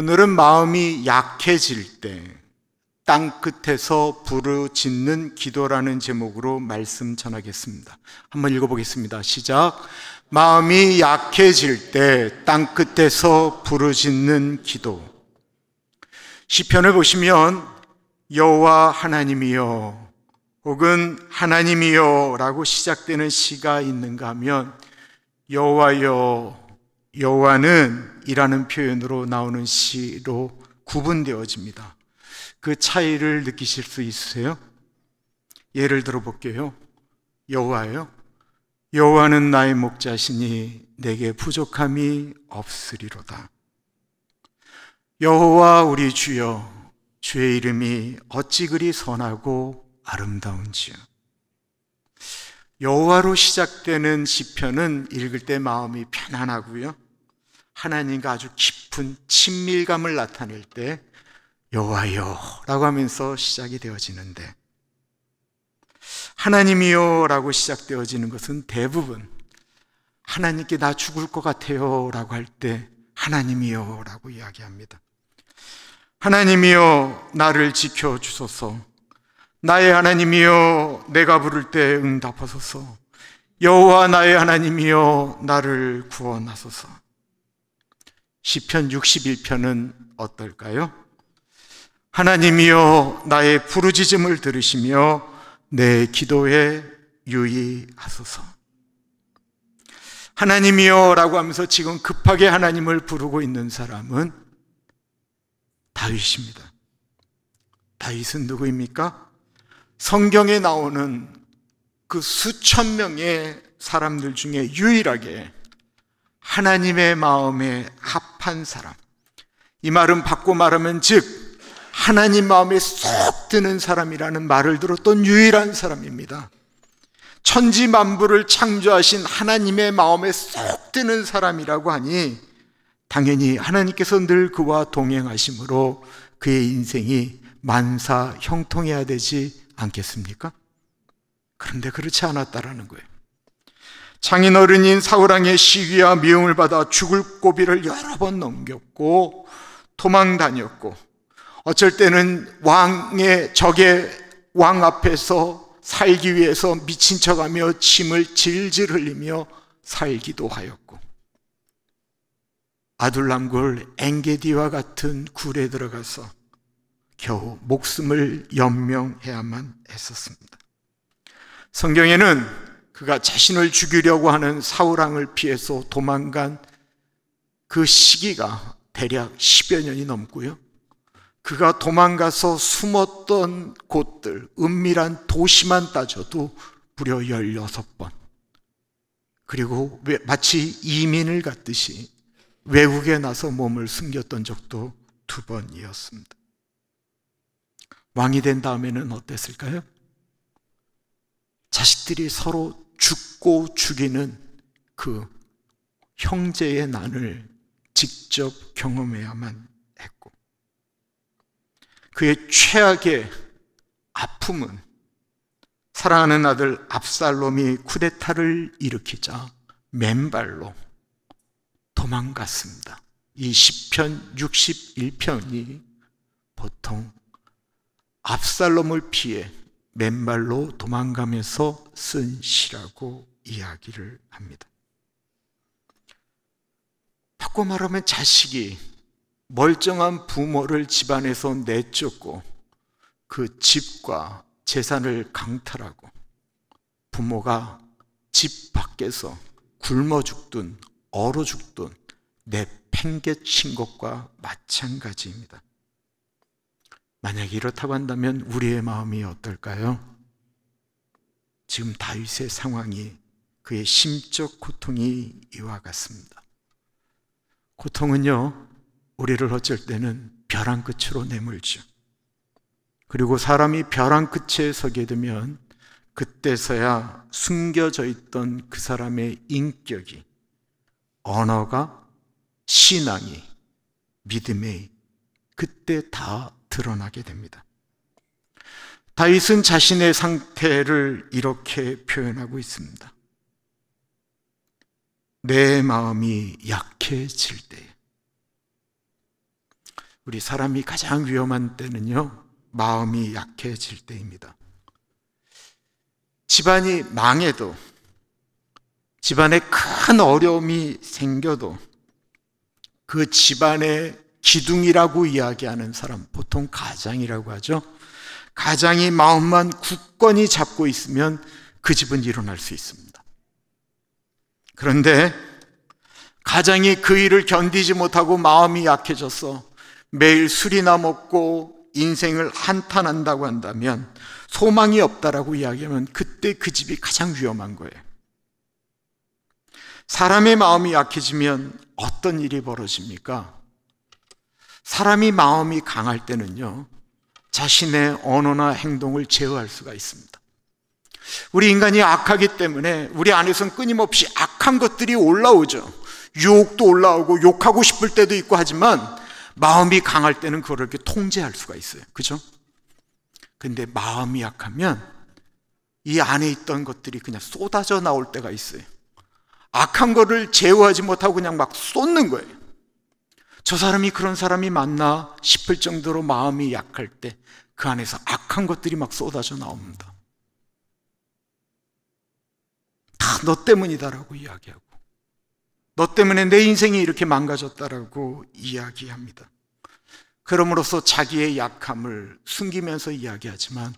오늘은 마음이 약해질 때 땅끝에서 부르짖는 기도라는 제목으로 말씀 전하겠습니다. 한번 읽어보겠습니다. 시작. 마음이 약해질 때 땅끝에서 부르짖는 기도. 시편을 보시면 여호와 하나님이여 혹은 하나님이여라고 시작되는 시가 있는가 하면 여호와여 여호와는 이라는 표현으로 나오는 시로 구분되어집니다. 그 차이를 느끼실 수 있으세요? 예를 들어 볼게요. 여호와요. 여호와는 나의 목자시니 내게 부족함이 없으리로다. 여호와 우리 주여 주의 이름이 어찌 그리 선하고 아름다운지요. 여호와로 시작되는 시편은 읽을 때 마음이 편안하고요. 하나님과 아주 깊은 친밀감을 나타낼 때여호와요라고 하면서 시작이 되어지는데 하나님이요라고 시작되어지는 것은 대부분 하나님께 나 죽을 것 같아요라고 할 때 하나님이요라고 이야기합니다. 하나님이요 나를 지켜 주소서. 나의 하나님이요 내가 부를 때 응답하소서. 여호와 나의 하나님이요 나를 구원하소서. 시편 61편은 어떨까요? 하나님이여 나의 부르짖음을 들으시며 내 기도에 유의하소서. 하나님이여 라고 하면서 지금 급하게 하나님을 부르고 있는 사람은 다윗입니다. 다윗은 누구입니까? 성경에 나오는 그 수천 명의 사람들 중에 유일하게 하나님의 마음에 합한 사람. 이 말은 바꿔 말하면 즉, 하나님 마음에 쏙 드는 사람이라는 말을 들었던 유일한 사람입니다. 천지 만부를 창조하신 하나님의 마음에 쏙 드는 사람이라고 하니 당연히 하나님께서 늘 그와 동행하심으로 그의 인생이 만사 형통해야 되지 않겠습니까? 그런데 그렇지 않았다라는 거예요. 장인어른인 사울랑의 시기와 미움을 받아 죽을 고비를 여러 번 넘겼고 도망 다녔고 어쩔 때는 왕의 적의 왕 앞에서 살기 위해서 미친 척하며 침을 질질 흘리며 살기도 하였고 아둘람굴 앵게디와 같은 굴에 들어가서 겨우 목숨을 연명해야만 했었습니다. 성경에는 그가 자신을 죽이려고 하는 사우랑을 피해서 도망간 그 시기가 대략 10여 년이 넘고요. 그가 도망가서 숨었던 곳들, 은밀한 도시만 따져도 무려 16번. 그리고 마치 이민을 갔듯이 외국에 나서 몸을 숨겼던 적도 두 번이었습니다. 왕이 된 다음에는 어땠을까요? 자식들이 서로 죽고 죽이는 그 형제의 난을 직접 경험해야만 했고, 그의 최악의 아픔은 사랑하는 아들 압살롬이 쿠데타를 일으키자 맨발로 도망갔습니다. 이 10편 61편이 보통 압살롬을 피해 맨발로 도망가면서 쓴 시라고 이야기를 합니다. 바꿔 말하면 자식이 멀쩡한 부모를 집안에서 내쫓고 그 집과 재산을 강탈하고 부모가 집 밖에서 굶어 죽든 얼어 죽든 내팽개친 것과 마찬가지입니다. 만약 이렇다고 한다면 우리의 마음이 어떨까요? 지금 다윗의 상황이 그의 심적 고통이 이와 같습니다. 고통은요, 우리를 어쩔 때는 벼랑 끝으로 내몰죠. 그리고 사람이 벼랑 끝에 서게 되면 그때서야 숨겨져 있던 그 사람의 인격이, 언어가, 신앙이, 믿음이 그때 다 드러나게 됩니다. 다윗은 자신의 상태를 이렇게 표현하고 있습니다. 내 마음이 약해질 때. 우리 사람이 가장 위험한 때는요, 마음이 약해질 때입니다. 집안이 망해도, 집안에 큰 어려움이 생겨도, 그 집안의 기둥이라고 이야기하는 사람, 보통 가장이라고 하죠. 가장이 마음만 굳건히 잡고 있으면 그 집은 일어날 수 있습니다. 그런데 가장이 그 일을 견디지 못하고 마음이 약해져서 매일 술이나 먹고 인생을 한탄한다고 한다면 소망이 없다라고 이야기하면 그때 그 집이 가장 위험한 거예요. 사람의 마음이 약해지면 어떤 일이 벌어집니까? 사람이 마음이 강할 때는요, 자신의 언어나 행동을 제어할 수가 있습니다. 우리 인간이 악하기 때문에 우리 안에선 끊임없이 악한 것들이 올라오죠. 유혹도 올라오고 욕하고 싶을 때도 있고 하지만 마음이 강할 때는 그걸 이렇게 통제할 수가 있어요. 그죠? 근데 마음이 약하면 이 안에 있던 것들이 그냥 쏟아져 나올 때가 있어요. 악한 거를 제어하지 못하고 그냥 막 쏟는 거예요. 저 사람이 그런 사람이 맞나 싶을 정도로 마음이 약할 때 그 안에서 악한 것들이 막 쏟아져 나옵니다. 다 너 때문이다라고 이야기하고 너 때문에 내 인생이 이렇게 망가졌다라고 이야기합니다. 그럼으로써 자기의 약함을 숨기면서 이야기하지만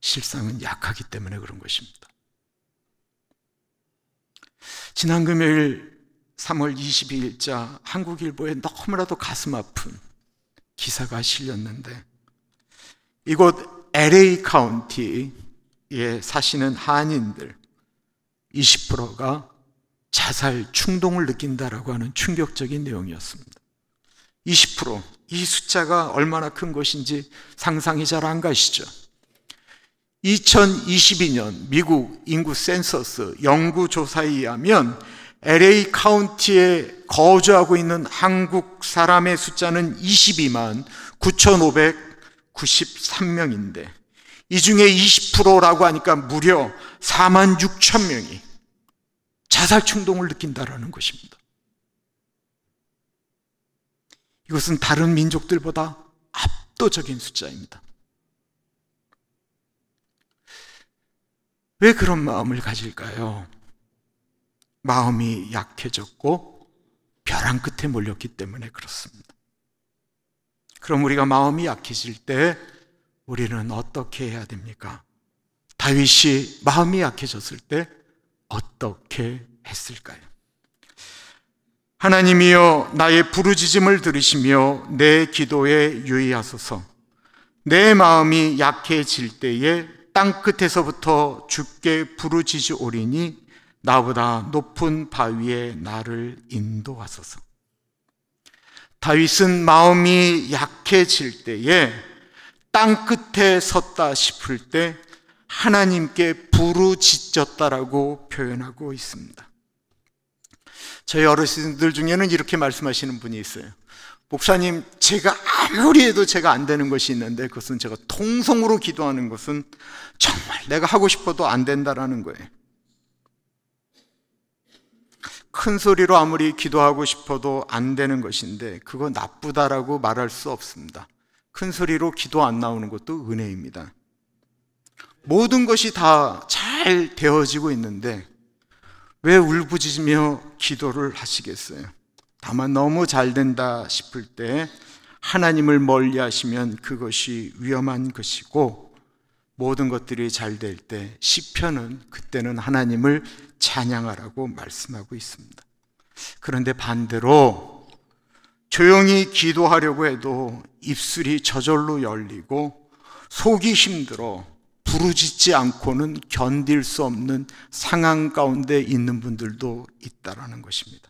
실상은 약하기 때문에 그런 것입니다. 지난 금요일 3월 22일자 한국일보에 너무나도 가슴 아픈 기사가 실렸는데 이곳 LA 카운티에 사시는 한인들 20%가 자살 충동을 느낀다라고 하는 충격적인 내용이었습니다. 20%이 숫자가 얼마나 큰 것인지 상상이 잘 안 가시죠. 2022년 미국 인구 센서스 연구 조사에 의하면 LA 카운티에 거주하고 있는 한국 사람의 숫자는 22만 9,593명인데 이 중에 20%라고 하니까 무려 4만 6천 명이 자살 충동을 느낀다라는 것입니다. 이것은 다른 민족들보다 압도적인 숫자입니다. 왜 그런 마음을 가질까요? 마음이 약해졌고 벼랑 끝에 몰렸기 때문에 그렇습니다. 그럼 우리가 마음이 약해질 때 우리는 어떻게 해야 됩니까? 다윗이 마음이 약해졌을 때 어떻게 했을까요? 하나님이여 나의 부르짖음을 들으시며 내 기도에 유의하소서. 내 마음이 약해질 때에 땅 끝에서부터 주께 부르짖으오리니 나보다 높은 바위에 나를 인도하소서. 다윗은 마음이 약해질 때에 땅 끝에 섰다 싶을 때 하나님께 부르짖었다라고 표현하고 있습니다. 저희 어르신들 중에는 이렇게 말씀하시는 분이 있어요. 목사님, 제가 아무리 해도 제가 안 되는 것이 있는데 그것은 제가 통성으로 기도하는 것은 정말 내가 하고 싶어도 안 된다라는 거예요. 큰 소리로 아무리 기도하고 싶어도 안 되는 것인데 그거 나쁘다라고 말할 수 없습니다. 큰 소리로 기도 안 나오는 것도 은혜입니다. 모든 것이 다 잘 되어지고 있는데 왜 울부짖으며 기도를 하시겠어요? 다만 너무 잘 된다 싶을 때 하나님을 멀리 하시면 그것이 위험한 것이고 모든 것들이 잘 될 때 시편은 그때는 하나님을 찬양하라고 말씀하고 있습니다. 그런데 반대로 조용히 기도하려고 해도 입술이 저절로 열리고 속이 힘들어 부르짖지 않고는 견딜 수 없는 상황 가운데 있는 분들도 있다라는 것입니다.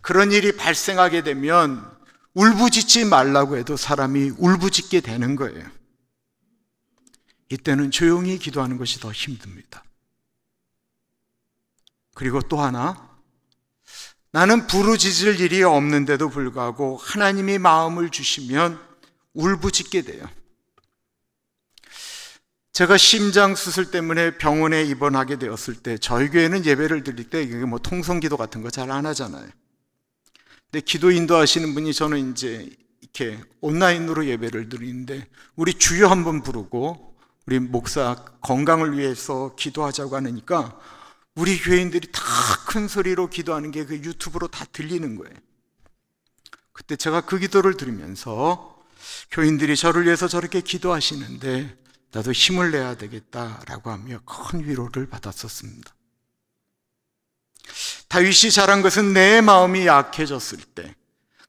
그런 일이 발생하게 되면 울부짖지 말라고 해도 사람이 울부짖게 되는 거예요. 이때는 조용히 기도하는 것이 더 힘듭니다. 그리고 또 하나, 나는 부르짖을 일이 없는데도 불구하고 하나님이 마음을 주시면 울부짖게 돼요. 제가 심장 수술 때문에 병원에 입원하게 되었을 때 저희 교회는 예배를 드릴 때 이게 뭐 통성 기도 같은 거 잘 안 하잖아요. 근데 기도 인도하시는 분이 저는 이제 이렇게 온라인으로 예배를 드리는데 우리 주여 한번 부르고 우리 목사 건강을 위해서 기도하자고 하니까 우리 교인들이 다 큰 소리로 기도하는 게 그 유튜브로 다 들리는 거예요. 그때 제가 그 기도를 들으면서 교인들이 저를 위해서 저렇게 기도하시는데 나도 힘을 내야 되겠다라고 하며 큰 위로를 받았었습니다. 다윗이 잘한 것은 내 마음이 약해졌을 때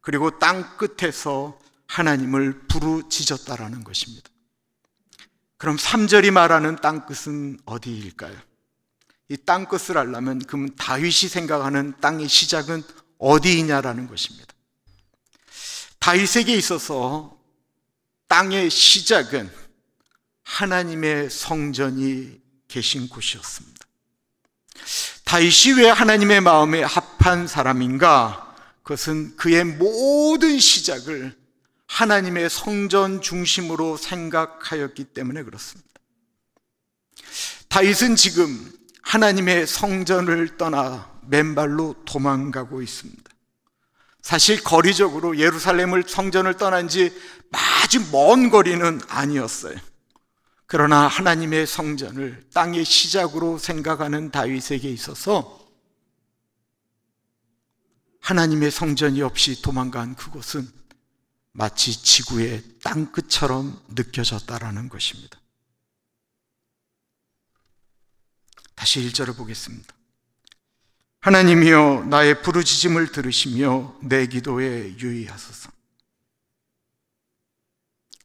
그리고 땅 끝에서 하나님을 부르짖었다라는 것입니다. 그럼 3절이 말하는 땅 끝은 어디일까요? 이 땅끝을 알려면 그러 다윗이 생각하는 땅의 시작은 어디이냐라는 것입니다. 다윗에게 있어서 땅의 시작은 하나님의 성전이 계신 곳이었습니다. 다윗이 왜 하나님의 마음에 합한 사람인가? 그것은 그의 모든 시작을 하나님의 성전 중심으로 생각하였기 때문에 그렇습니다. 다윗은 지금 하나님의 성전을 떠나 맨발로 도망가고 있습니다. 사실 거리적으로 예루살렘을 성전을 떠난 지 아주 먼 거리는 아니었어요. 그러나 하나님의 성전을 땅의 시작으로 생각하는 다윗에게 있어서 하나님의 성전이 없이 도망간 그곳은 마치 지구의 땅끝처럼 느껴졌다라는 것입니다. 다시 1절을 보겠습니다. 하나님이여 나의 부르짖음을 들으시며 내 기도에 유의하소서.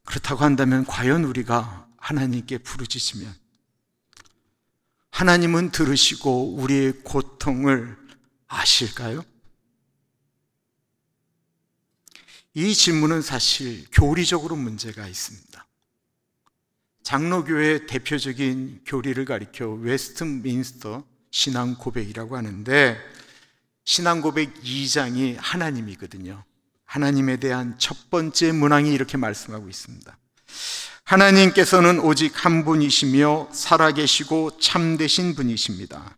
그렇다고 한다면 과연 우리가 하나님께 부르짖으면 하나님은 들으시고 우리의 고통을 아실까요? 이 질문은 사실 교리적으로 문제가 있습니다. 장로교회의 대표적인 교리를 가리켜 웨스트민스터 신앙 고백이라고 하는데 신앙 고백 2장이 하나님이거든요. 하나님에 대한 첫 번째 문항이 이렇게 말씀하고 있습니다. 하나님께서는 오직 한 분이시며 살아계시고 참되신 분이십니다.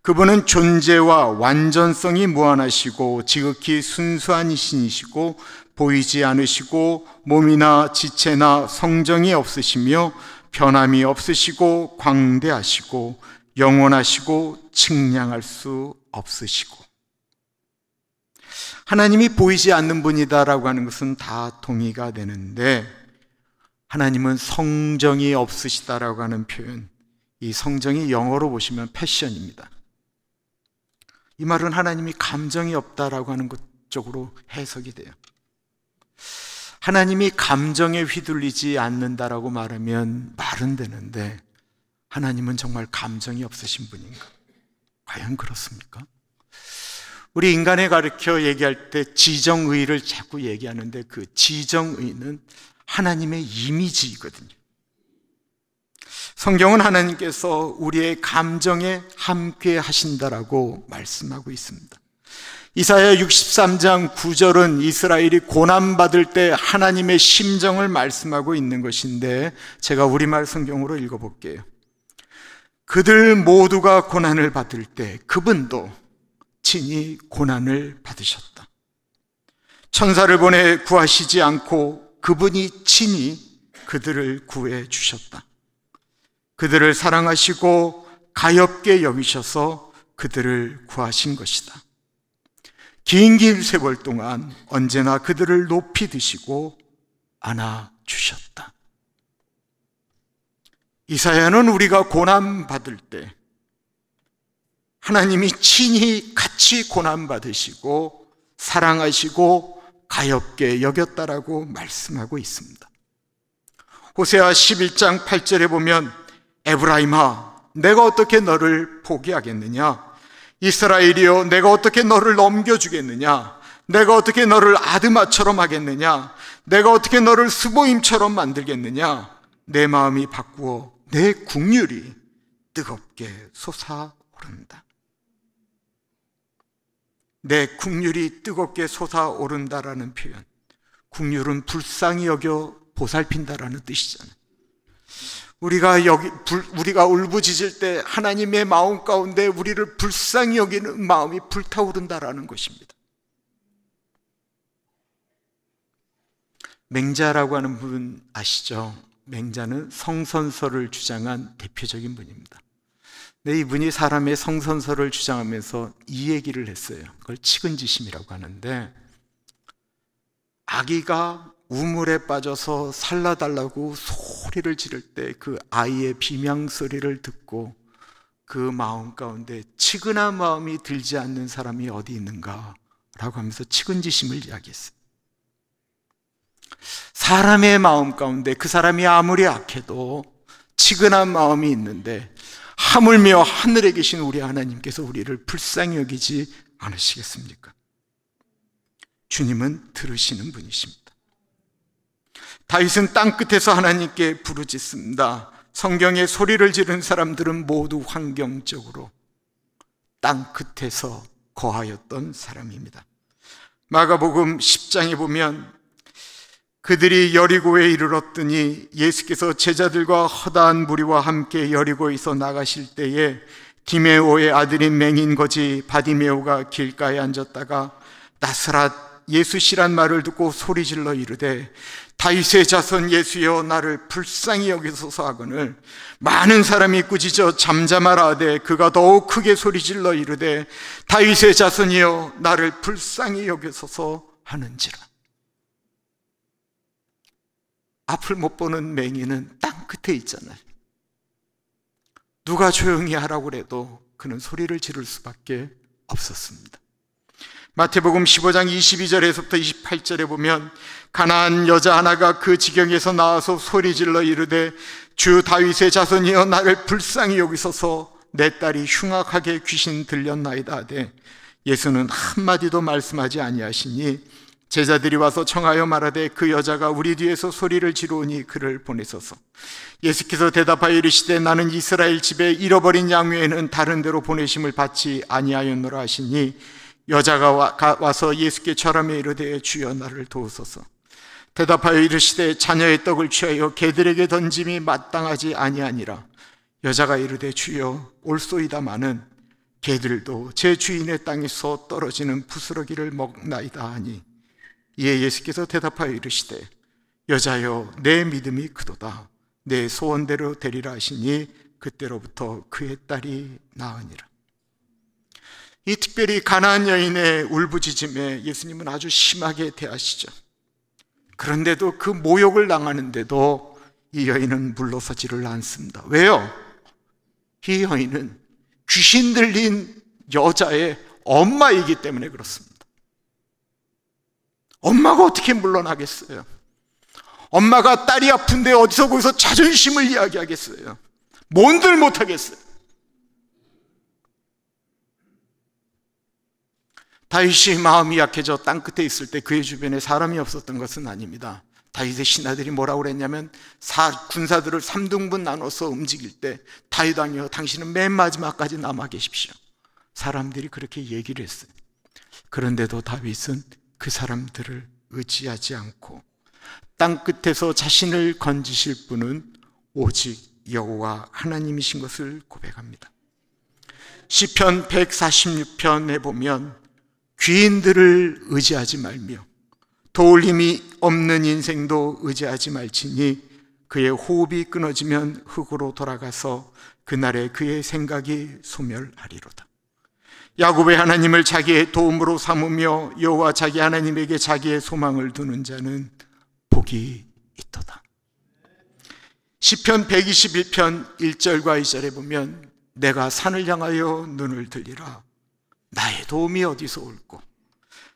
그분은 존재와 완전성이 무한하시고 지극히 순수한 신이시고 보이지 않으시고 몸이나 지체나 성정이 없으시며 변함이 없으시고 광대하시고 영원하시고 측량할 수 없으시고 하나님이 보이지 않는 분이다라고 하는 것은 다 동의가 되는데 하나님은 성정이 없으시다라고 하는 표현 이 성정이 영어로 보시면 패션입니다. 이 말은 하나님이 감정이 없다라고 하는 것 쪽으로 해석이 돼요. 하나님이 감정에 휘둘리지 않는다라고 말하면 말은 되는데 하나님은 정말 감정이 없으신 분인가? 과연 그렇습니까? 우리 인간에 가르켜 얘기할 때 지정의를 자꾸 얘기하는데 그 지정의는 하나님의 이미지이거든요. 성경은 하나님께서 우리의 감정에 함께 하신다라고 말씀하고 있습니다. 이사야 63장 9절은 이스라엘이 고난받을 때 하나님의 심정을 말씀하고 있는 것인데 제가 우리말 성경으로 읽어볼게요. 그들 모두가 고난을 받을 때 그분도 친히 고난을 받으셨다. 천사를 보내 구하시지 않고 그분이 친히 그들을 구해 주셨다. 그들을 사랑하시고 가엽게 여기셔서 그들을 구하신 것이다. 긴긴 세월 동안 언제나 그들을 높이 드시고 안아 주셨다. 이사야는 우리가 고난 받을 때 하나님이 친히 같이 고난 받으시고 사랑하시고 가엽게 여겼다라고 말씀하고 있습니다. 호세아 11장 8절에 보면 에브라임아 내가 어떻게 너를 포기하겠느냐 이스라엘이여 내가 어떻게 너를 넘겨주겠느냐 내가 어떻게 너를 아드마처럼 하겠느냐 내가 어떻게 너를 스보임처럼 만들겠느냐 내 마음이 바꾸어 내 국률이 뜨겁게 솟아오른다 내 국률이 뜨겁게 솟아오른다라는 표현 국률은 불쌍히 여겨 보살핀다라는 뜻이잖아요 우리가 여기 불, 우리가 울부짖을 때 하나님의 마음 가운데 우리를 불쌍히 여기는 마음이 불타오른다라는 것입니다. 맹자라고 하는 분 아시죠? 맹자는 성선설을 주장한 대표적인 분입니다. 근 이분이 사람의 성선설을 주장하면서 이 얘기를 했어요. 그걸 치근지심이라고 하는데 아기가 우물에 빠져서 살라달라고 소리를 지를 때 그 아이의 비명 소리를 듣고 그 마음 가운데 치근한 마음이 들지 않는 사람이 어디 있는가 라고 하면서 치근지심을 이야기했어요. 사람의 마음 가운데 그 사람이 아무리 악해도 치근한 마음이 있는데 하물며 하늘에 계신 우리 하나님께서 우리를 불쌍히 여기지 않으시겠습니까? 주님은 들으시는 분이십니다. 다윗은 땅 끝에서 하나님께 부르짖습니다. 성경에 소리를 지른 사람들은 모두 환경적으로 땅 끝에서 거하였던 사람입니다. 마가복음 10장에 보면 그들이 여리고에 이르렀더니 예수께서 제자들과 허다한 무리와 함께 여리고에서 나가실 때에 디메오의 아들인 맹인 거지 바디메오가 길가에 앉았다가 나스라 예수시란 말을 듣고 소리질러 이르되 다윗의 자손 예수여 나를 불쌍히 여기소서 하거늘 많은 사람이 꾸짖어 잠잠하라 하되 그가 더욱 크게 소리질러 이르되 다윗의 자손이여 나를 불쌍히 여기소서 하는지라 앞을 못 보는 맹인은 땅 끝에 있잖아요 누가 조용히 하라고 해도 그는 소리를 지를 수밖에 없었습니다 마태복음 15장 22절에서부터 28절에 보면 가난안 여자 하나가 그 지경에서 나와서 소리질러 이르되 주 다윗의 자손이여 나를 불쌍히 여기소서 내 딸이 흉악하게 귀신 들렸나이다 하되 예수는 한마디도 말씀하지 아니하시니 제자들이 와서 청하여 말하되 그 여자가 우리 뒤에서 소리를 지르오니 그를 보내소서. 예수께서 대답하여 이르시되 나는 이스라엘 집에 잃어버린 양 외에는 다른 데로 보내심을 받지 아니하였노라 하시니 여자가 와서 예수께 처럼며 이르되 주여 나를 도우소서. 대답하여 이르시되 자녀의 떡을 취하여 개들에게 던짐이 마땅하지 아니하니라. 여자가 이르되 주여 올소이다마는 개들도 제 주인의 땅에서 떨어지는 부스러기를 먹나이다 하니 이에 예수께서 대답하여 이르시되 여자여 내 믿음이 크도다 내 소원대로 되리라 하시니 그때로부터 그의 딸이 나으니라 이 특별히 가난한 여인의 울부짖음에 예수님은 아주 심하게 대하시죠 그런데도 그 모욕을 당하는데도 이 여인은 물러서지를 않습니다. 왜요? 이 여인은 귀신 들린 여자의 엄마이기 때문에 그렇습니다. 엄마가 어떻게 물러나겠어요? 엄마가 딸이 아픈데 어디서 거기서 자존심을 이야기하겠어요? 뭔들 못하겠어요? 다윗이 마음이 약해져 땅끝에 있을 때 그의 주변에 사람이 없었던 것은 아닙니다. 다윗의 신하들이 뭐라고 그랬냐면 사, 군사들을 3등분 나눠서 움직일 때 다윗 왕이여 당신은 맨 마지막까지 남아 계십시오. 사람들이 그렇게 얘기를 했어요. 그런데도 다윗은 그 사람들을 의지하지 않고 땅 끝에서 자신을 건지실 분은 오직 여호와 하나님이신 것을 고백합니다. 시편 146편에 보면 귀인들을 의지하지 말며 도울 힘이 없는 인생도 의지하지 말지니 그의 호흡이 끊어지면 흙으로 돌아가서 그날에 그의 생각이 소멸하리로다. 야곱의 하나님을 자기의 도움으로 삼으며 여호와 자기 하나님에게 자기의 소망을 두는 자는 복이 있도다. 시편 121편 1절과 2절에 보면 내가 산을 향하여 눈을 들리라 나의 도움이 어디서 올꼬?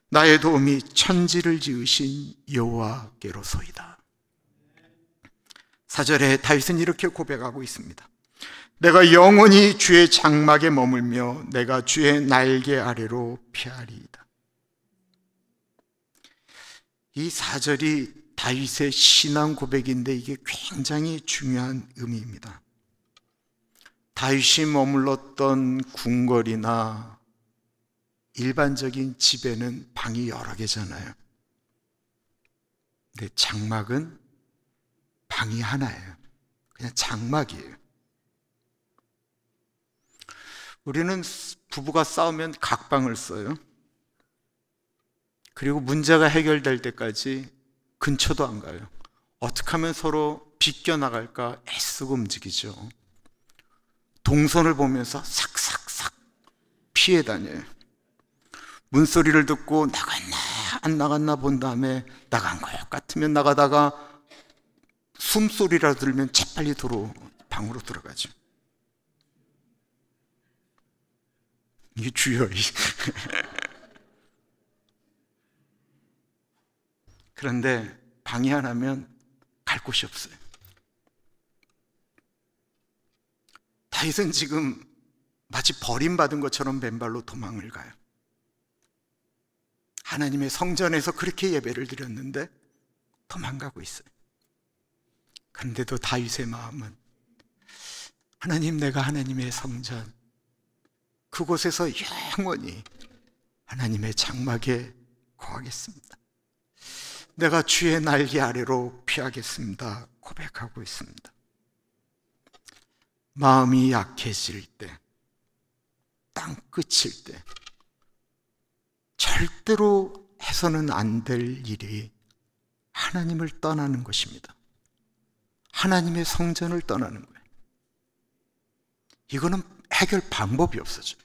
나의 도움이 천지를 지으신 여호와께로소이다. 사절에 다윗은 이렇게 고백하고 있습니다. 내가 영원히 주의 장막에 머물며 내가 주의 날개 아래로 피하리이다. 이 사절이 다윗의 신앙 고백인데 이게 굉장히 중요한 의미입니다. 다윗이 머물렀던 궁궐이나 일반적인 집에는 방이 여러 개잖아요. 근데 장막은 방이 하나예요. 그냥 장막이에요. 우리는 부부가 싸우면 각방을 써요. 그리고 문제가 해결될 때까지 근처도 안 가요. 어떻게 하면 서로 비껴나갈까 애쓰고 움직이죠. 동선을 보면서 싹싹싹 피해 다녀요. 문소리를 듣고 나갔나 안 나갔나 본 다음에 나간 거예요. 같으면 나가다가 숨소리라 들면 재빨리 도로 방으로 들어가죠. 이 주여. 그런데 방해 안 하면 갈 곳이 없어요. 다윗은 지금 마치 버림받은 것처럼 맨발로 도망을 가요. 하나님의 성전에서 그렇게 예배를 드렸는데 도망가고 있어요. 그런데도 다윗의 마음은 하나님 내가 하나님의 성전 그곳에서 영원히 하나님의 장막에 거하겠습니다. 내가 주의 날개 아래로 피하겠습니다. 고백하고 있습니다. 마음이 약해질 때, 땅 끝일 때, 절대로 해서는 안 될 일이 하나님을 떠나는 것입니다. 하나님의 성전을 떠나는 거예요. 이거는 해결 방법이 없어져요.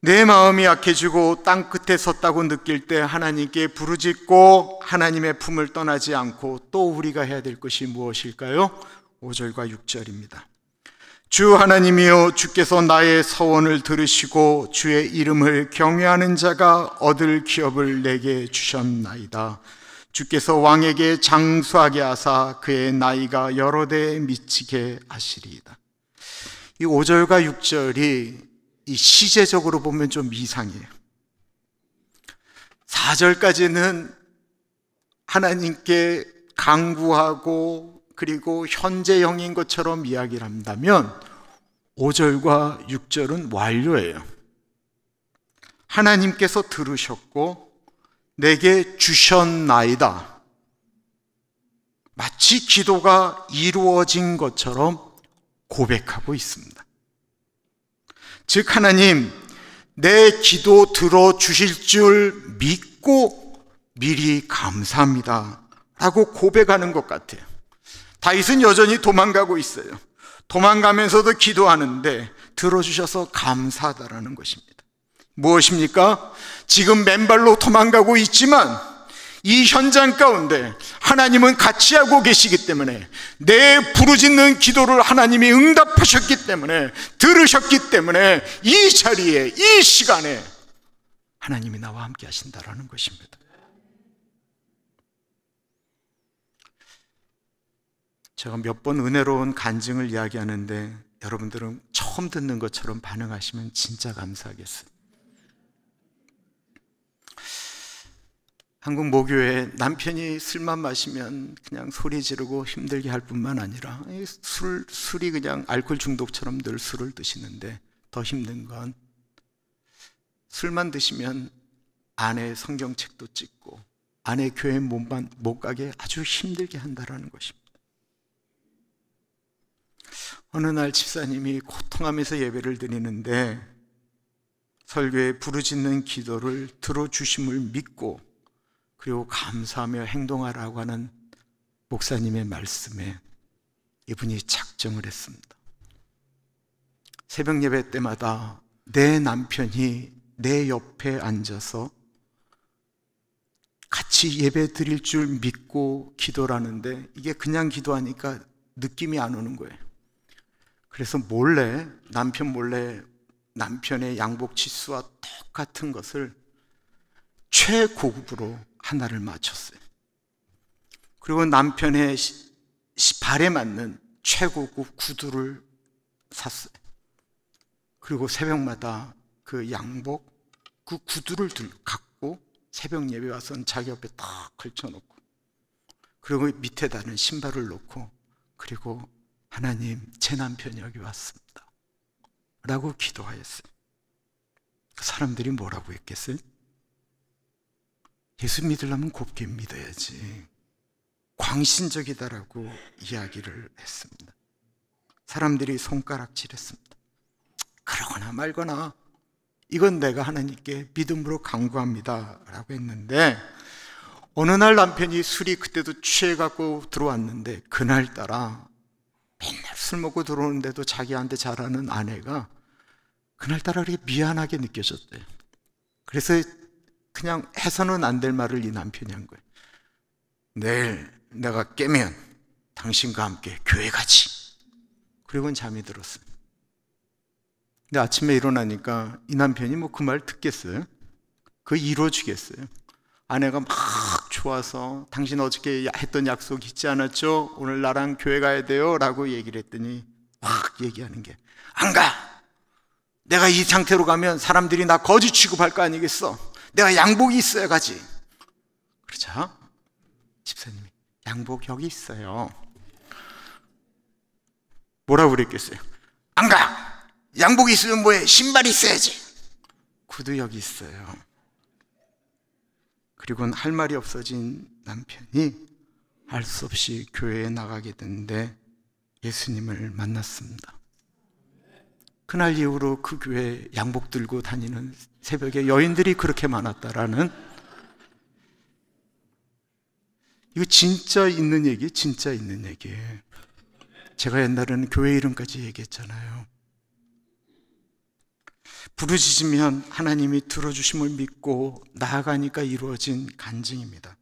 내 마음이 약해지고 땅 끝에 섰다고 느낄 때 하나님께 부르짖고 하나님의 품을 떠나지 않고 또 우리가 해야 될 것이 무엇일까요? 5절과 6절입니다. 주 하나님이여 주께서 나의 서원을 들으시고 주의 이름을 경외하는 자가 얻을 기업을 내게 주셨나이다. 주께서 왕에게 장수하게 하사 그의 나이가 여러 대 미치게 하시리이다. 이 5절과 6절이 이 시제적으로 보면 좀 이상해요. 4절까지는 하나님께 강구하고 그리고 현재형인 것처럼 이야기를 한다면 5절과 6절은 완료예요. 하나님께서 들으셨고 내게 주셨나이다. 마치 기도가 이루어진 것처럼 고백하고 있습니다. 즉, 하나님, 내 기도 들어주실 줄 믿고 미리 감사합니다. 라고 고백하는 것 같아요. 다윗은 여전히 도망가고 있어요. 도망가면서도 기도하는데 들어주셔서 감사하다라는 것입니다. 무엇입니까? 지금 맨발로 도망가고 있지만 이 현장 가운데 하나님은 같이 하고 계시기 때문에 내 부르짖는 기도를 하나님이 응답하셨기 때문에 들으셨기 때문에 이 자리에 이 시간에 하나님이 나와 함께 하신다라는 것입니다. 제가 몇 번 은혜로운 간증을 이야기하는데 여러분들은 처음 듣는 것처럼 반응하시면 진짜 감사하겠어요. 한국 모교에 남편이 술만 마시면 그냥 소리 지르고 힘들게 할 뿐만 아니라 술, 술이 그냥 알코올 중독처럼 늘 술을 드시는데 더 힘든 건 술만 드시면 아내 성경책도 찍고 아내 교회 몸못 가게 아주 힘들게 한다라는 것입니다. 어느 날 집사님이 고통하면서 예배를 드리는데 설교에 부르짖는 기도를 들어주심을 믿고 그리고 감사하며 행동하라고 하는 목사님의 말씀에 이분이 작정을 했습니다. 새벽 예배 때마다 내 남편이 내 옆에 앉아서 같이 예배 드릴 줄 믿고 기도를 하는데 이게 그냥 기도하니까 느낌이 안 오는 거예요. 그래서 몰래 남편 몰래 남편의 양복 치수와 똑같은 것을 최고급으로 하나를 맞췄어요. 그리고 남편의 발에 맞는 최고급 구두를 샀어요. 그리고 새벽마다 그 양복, 그 구두를 들, 갖고 새벽 예배 와서는 자기 옆에 딱 걸쳐놓고, 그리고 밑에다는 신발을 놓고, 그리고 하나님, 제 남편이 여기 왔습니다. 라고 기도하였어요. 그 사람들이 뭐라고 했겠어요? 예수 믿으려면 곱게 믿어야지. 광신적이다라고 이야기를 했습니다. 사람들이 손가락질 했습니다. 그러거나 말거나 이건 내가 하나님께 믿음으로 강구합니다. 라고 했는데 어느 날 남편이 술이 그때도 취해갖고 들어왔는데 그날따라 맨날 술 먹고 들어오는데도 자기한테 잘하는 아내가 그날따라 그렇게 미안하게 느껴졌대요. 그래서 그냥 해서는 안 될 말을 이 남편이 한 거예요. 내일 내가 깨면 당신과 함께 교회 가지. 그리고는 잠이 들었어요. 근데 아침에 일어나니까 이 남편이 뭐 그 말 듣겠어요? 그이루어주겠어요 아내가 막 좋아서 당신 어저께 했던 약속 있지 않았죠? 오늘 나랑 교회 가야 돼요? 라고 얘기를 했더니 확 얘기하는 게 안 가! 내가 이 상태로 가면 사람들이 나거짓 취급할 거 아니겠어? 내가 양복이 있어야 가지. 그러자 집사님이 양복 여기 있어요. 뭐라고 그랬겠어요? 안 가! 양복이 있으면 뭐해? 신발이 있어야지. 구두 여기 있어요. 그리고는 할 말이 없어진 남편이 할수 없이 교회에 나가게 되는데 예수님을 만났습니다. 그날 이후로 그 교회 에 양복 들고 다니는 새벽에 여인들이 그렇게 많았다라는 이거 진짜 있는 얘기, 진짜 있는 얘기예요. 제가 옛날에는 교회 이름까지 얘기했잖아요. 부르짖으면 하나님이 들어주심을 믿고 나아가니까 이루어진 간증입니다.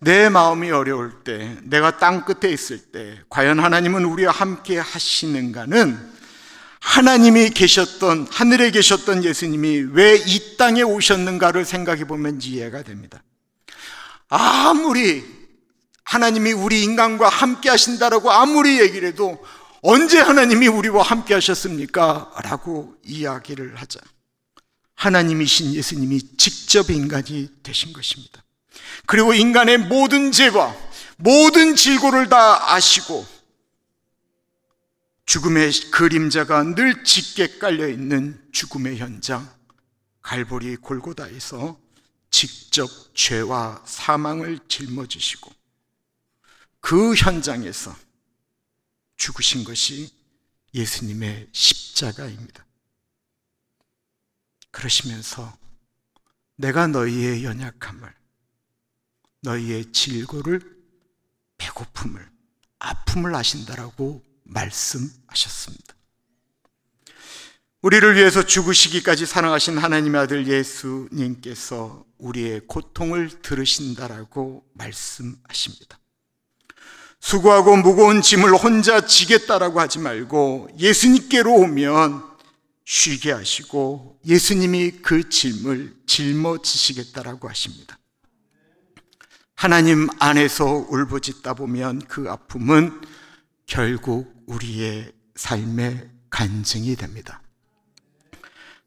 내 마음이 어려울 때, 내가 땅 끝에 있을 때, 과연 하나님은 우리와 함께 하시는가는 하나님이 계셨던, 하늘에 계셨던 예수님이 왜 이 땅에 오셨는가를 생각해 보면 이해가 됩니다. 아무리 하나님이 우리 인간과 함께 하신다라고 아무리 얘기를 해도 언제 하나님이 우리와 함께 하셨습니까? 라고 이야기를 하자. 하나님이신 예수님이 직접 인간이 되신 것입니다. 그리고 인간의 모든 죄와 모든 질고를 다 아시고 죽음의 그림자가 늘 짙게 깔려 있는 죽음의 현장, 갈보리 골고다에서 직접 죄와 사망을 짊어지시고 그 현장에서 죽으신 것이 예수님의 십자가입니다. 그러시면서 내가 너희의 연약함을, 너희의 질고를, 배고픔을, 아픔을 아신다라고 말씀하셨습니다. 우리를 위해서 죽으시기까지 사랑하신 하나님의 아들 예수님께서 우리의 고통을 들으신다라고 말씀하십니다. 수고하고 무거운 짐을 혼자 지겠다라고 하지 말고 예수님께로 오면 쉬게 하시고 예수님이 그 짐을 짊어지시겠다라고 하십니다. 하나님 안에서 울부짖다 보면 그 아픔은 결국 우리의 삶의 간증이 됩니다.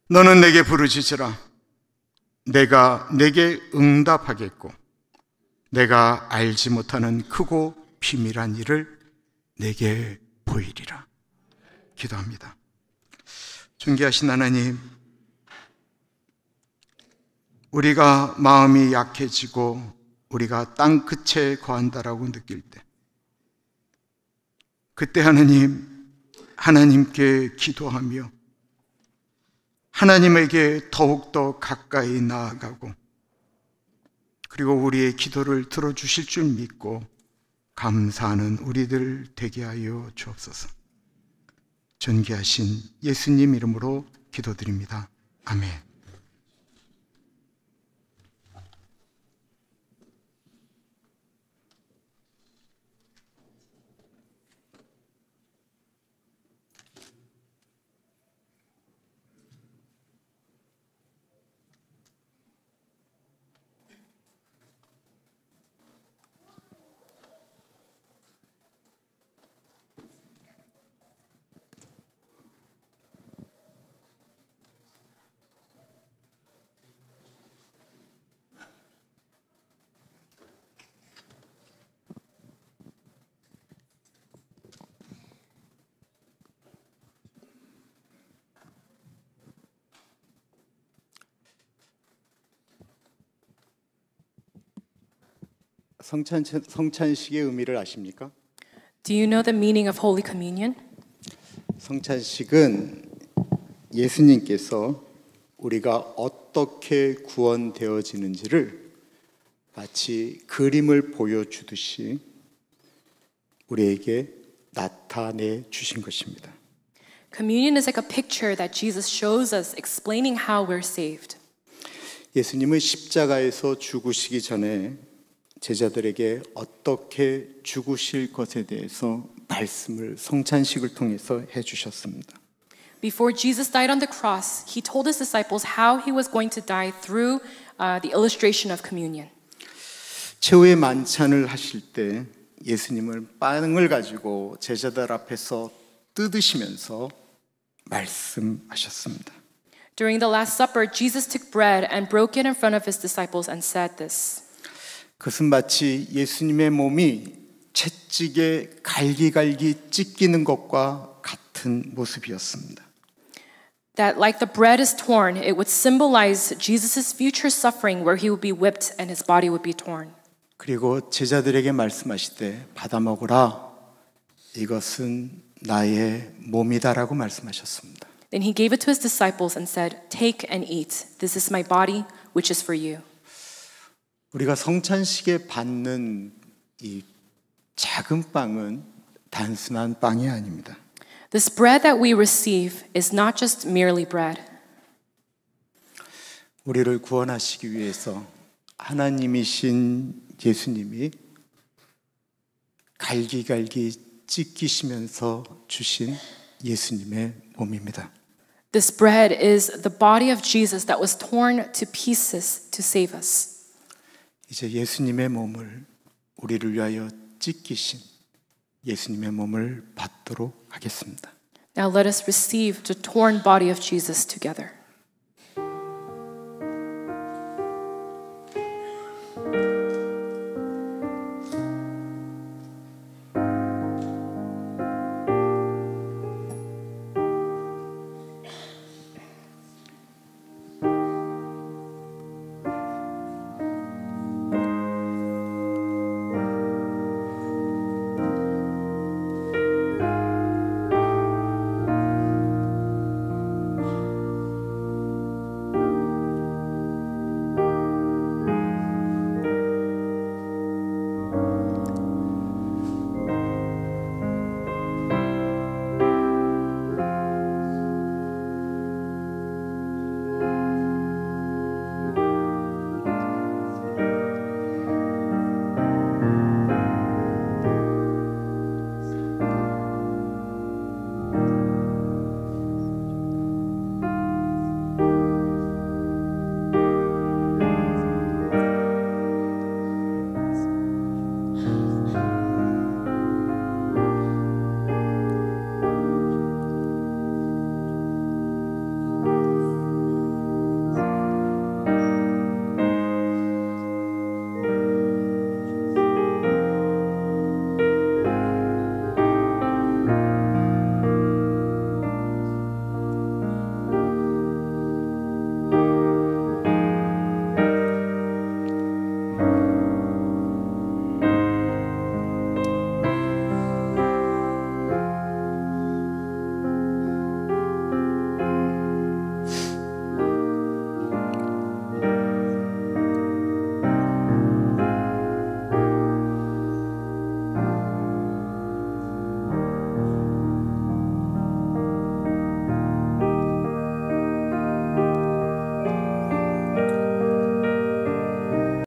너는 내게 부르짖으라. 내가 내게 응답하겠고 내가 알지 못하는 크고 비밀한 일을 내게 보이리라. 기도합니다. 존귀하신 하나님, 우리가 마음이 약해지고 우리가 땅 끝에 거한다라고 느낄 때, 그때 하나님, 하나님께 기도하며 하나님에게 더욱더 가까이 나아가고 그리고 우리의 기도를 들어주실 줄 믿고 감사하는 우리들 되게 하여 주옵소서. 전귀하신 예수님 이름으로 기도드립니다. 아멘. 성찬 성찬식의 의미를 아십니까? Do you know the meaning of Holy Communion? 성찬식은 예수님께서 우리가 어떻게 구원되어지는지를 마치 그림을 보여주듯이 우리에게 나타내 주신 것입니다. Communion is like a picture that Jesus shows us explaining how we're saved. 예수님은 십자가에서 죽으시기 전에 제자들에게 어떻게 죽으실 것에 대해서 말씀을 성찬식을 통해서 해 주셨습니다. Before Jesus died on the cross, he told his disciples how he was going to die through uh, the illustration of communion. 최후의 만찬을 하실 때 예수님을 빵을 가지고 제자들 앞에서 뜯으시면서 말씀하셨습니다. During the last supper, Jesus took bread and broke it in front of his disciples and said this. 그것은 마치 예수님의 몸이 채찍에 갈기갈기 찢기는 것과 같은 모습이었습니다. That like the bread is torn, it would symbolize Jesus' future suffering where he would be whipped and his body would be torn. 그리고 제자들에게 말씀하시되 받아 먹으라 이것은 나의 몸이다라고 말씀하셨습니다. Then he gave it to his disciples and said, "Take and eat. This is my body, which is for you." 우리가 성찬식에 받는 이 작은 빵은 단순한 빵이 아닙니다. This bread that we receive is not just merely bread. 우리를 구원하시기 위해서 하나님이신 예수님이 갈기갈기 찢기시면서 주신 예수님의 몸입니다. This bread is the body of Jesus that was torn to pieces to save us. 이제 예수님의 몸을 우리를 위하여 찢기신 예수님의 몸을 받도록 하겠습니다. Now let us receive the torn body of Jesus together.